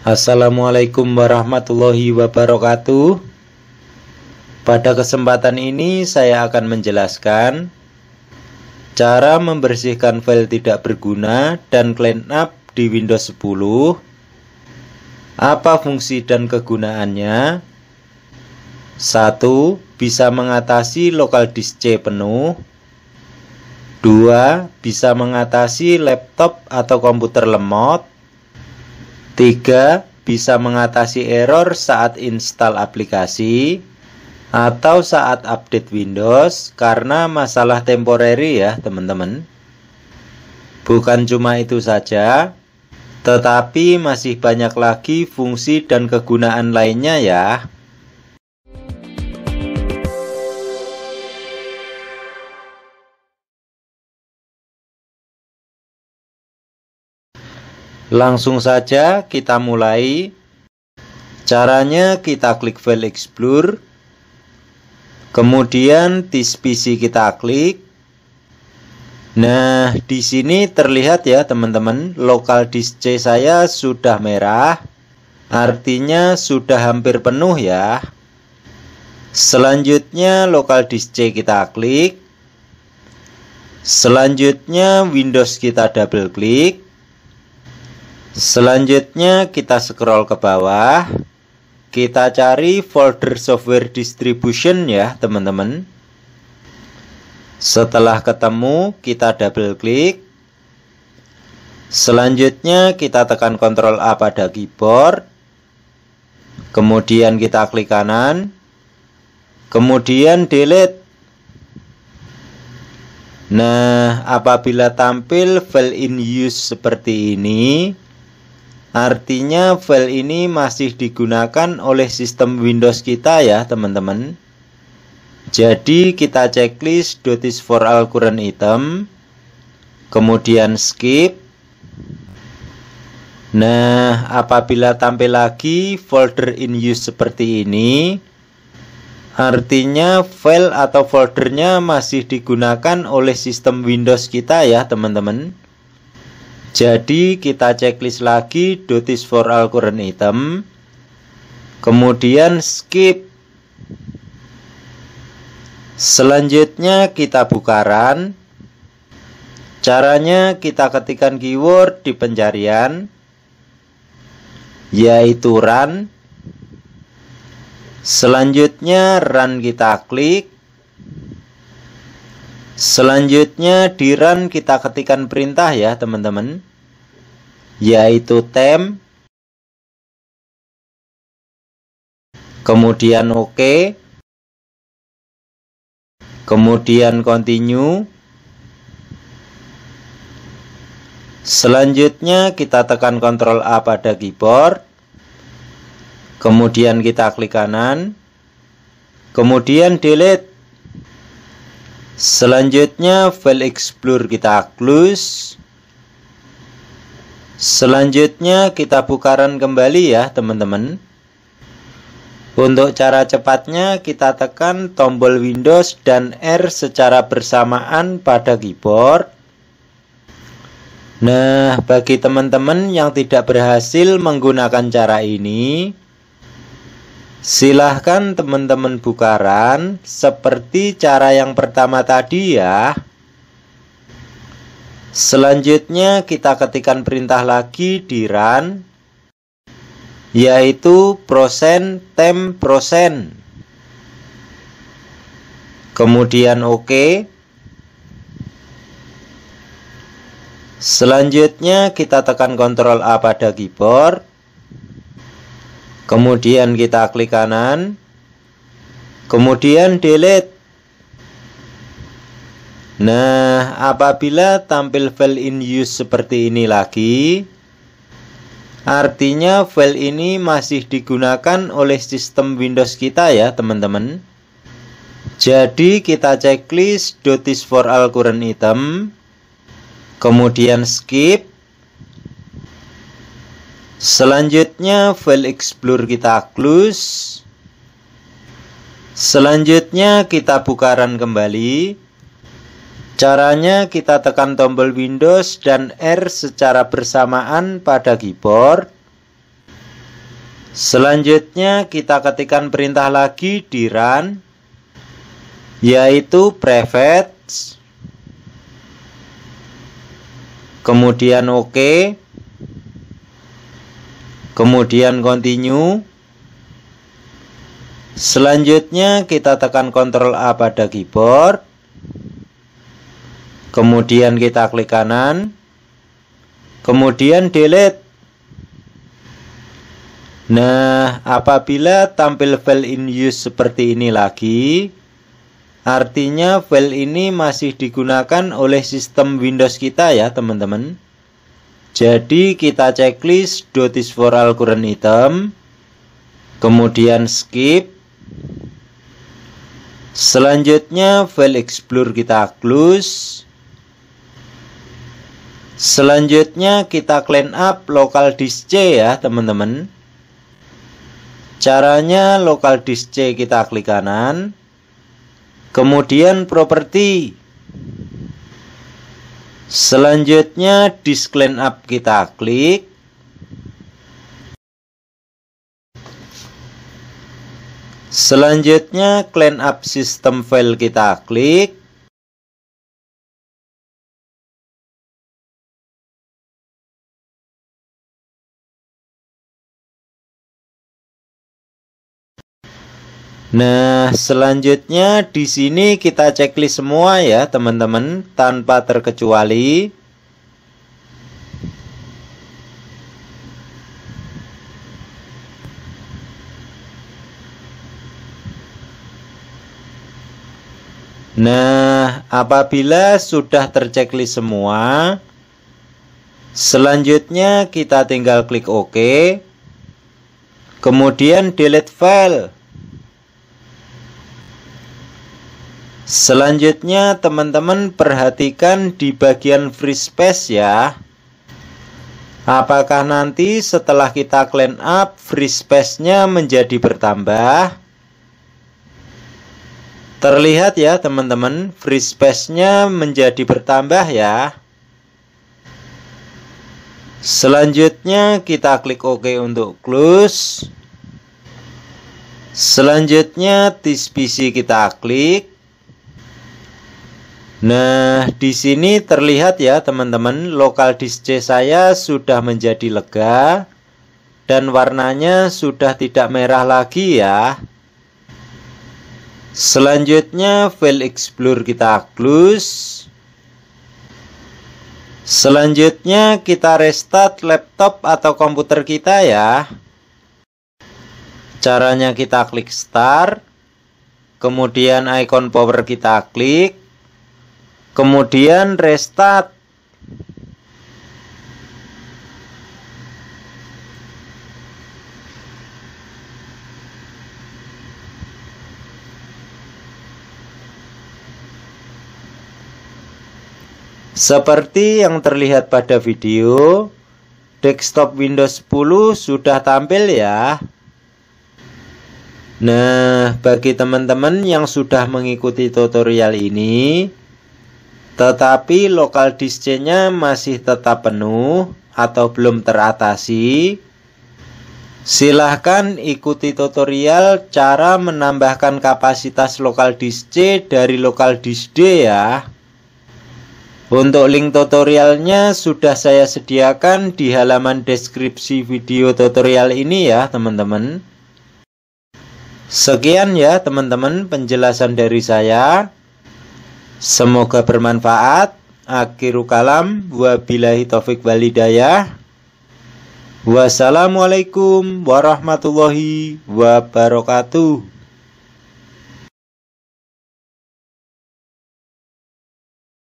Assalamualaikum warahmatullahi wabarakatuh. Pada kesempatan ini saya akan menjelaskan cara membersihkan file tidak berguna dan clean up di Windows 10. Apa fungsi dan kegunaannya? 1. Bisa mengatasi local disk C penuh. 2. Bisa mengatasi laptop atau komputer lemot. 3. Bisa mengatasi error saat install aplikasi atau saat update Windows karena masalah temporary ya, teman-teman. Bukan cuma itu saja, tetapi masih banyak lagi fungsi dan kegunaan lainnya ya. Langsung saja kita mulai. Caranya kita klik file explore. Kemudian disk PC kita klik. Nah, di sini terlihat ya teman-teman, Local disk C saya sudah merah. Artinya sudah hampir penuh ya. Selanjutnya Local disk C kita klik. Selanjutnya Windows kita double klik. Selanjutnya kita scroll ke bawah. Kita cari folder software distribution ya, teman-teman. Setelah ketemu, kita double klik. Selanjutnya kita tekan Ctrl A pada keyboard. Kemudian kita klik kanan. Kemudian delete. Nah, apabila tampil file in use seperti ini, Artinya file ini masih digunakan oleh sistem Windows kita ya teman-teman Jadi kita checklist dotis for all current item Kemudian skip Nah apabila tampil lagi folder in use seperti ini Artinya file atau foldernya masih digunakan oleh sistem Windows kita ya teman-teman jadi kita checklist lagi dotis for Al-Quran item Kemudian skip Selanjutnya kita bukaran Caranya kita ketikkan keyword di pencarian Yaitu run Selanjutnya run kita klik Selanjutnya di run kita ketikkan perintah ya teman-teman Yaitu tem Kemudian Oke, Kemudian continue Selanjutnya kita tekan Ctrl A pada keyboard Kemudian kita klik kanan Kemudian delete Selanjutnya file explore kita close. Selanjutnya kita bukaran kembali ya teman-teman. Untuk cara cepatnya kita tekan tombol Windows dan R secara bersamaan pada keyboard. Nah, bagi teman-teman yang tidak berhasil menggunakan cara ini, Silahkan teman-teman bukaran seperti cara yang pertama tadi ya. Selanjutnya kita ketikkan perintah lagi di run yaitu prosent tem prosent Kemudian oke. Okay. Selanjutnya kita tekan Ctrl A pada keyboard Kemudian kita klik kanan. Kemudian delete. Nah, apabila tampil file in use seperti ini lagi, artinya file ini masih digunakan oleh sistem Windows kita ya, teman-teman. Jadi kita checklist dotis for all current item, kemudian skip, Selanjutnya file explore kita close. Selanjutnya kita buka run kembali. Caranya kita tekan tombol Windows dan R secara bersamaan pada keyboard. Selanjutnya kita ketikkan perintah lagi di run yaitu private kemudian oke OK kemudian continue selanjutnya kita tekan Ctrl A pada keyboard kemudian kita klik kanan kemudian delete Nah, apabila tampil file in use seperti ini lagi, artinya file ini masih digunakan oleh sistem Windows kita ya, teman-teman. Jadi kita checklist dotis for Al-Quran item Kemudian skip Selanjutnya file explore kita close Selanjutnya kita clean up local disk C ya teman-teman Caranya local disk C kita klik kanan Kemudian property Selanjutnya di clean up kita klik. Selanjutnya clean up sistem file kita klik. Nah, selanjutnya di sini kita checklist semua ya, teman-teman, tanpa terkecuali. Nah, apabila sudah terceklis semua, selanjutnya kita tinggal klik OK. Kemudian delete file. Selanjutnya teman-teman perhatikan di bagian free space ya Apakah nanti setelah kita clean up free space-nya menjadi bertambah? Terlihat ya teman-teman free space-nya menjadi bertambah ya Selanjutnya kita klik OK untuk close Selanjutnya PC kita klik Nah, di sini terlihat ya teman-teman, lokal disk C saya sudah menjadi lega dan warnanya sudah tidak merah lagi ya. Selanjutnya file explore kita close. Selanjutnya kita restart laptop atau komputer kita ya. Caranya kita klik start. Kemudian icon power kita klik kemudian restart Seperti yang terlihat pada video, desktop Windows 10 sudah tampil ya. Nah, bagi teman-teman yang sudah mengikuti tutorial ini, tetapi lokal disk masih tetap penuh atau belum teratasi, silahkan ikuti tutorial cara menambahkan kapasitas lokal disk dari lokal disk D ya. Untuk link tutorialnya sudah saya sediakan di halaman deskripsi video tutorial ini ya teman-teman. Sekian ya teman-teman penjelasan dari saya. Semoga bermanfaat. Akhiru kalam wabillahi taufik walidayah. Wassalamualaikum warahmatullahi wabarakatuh.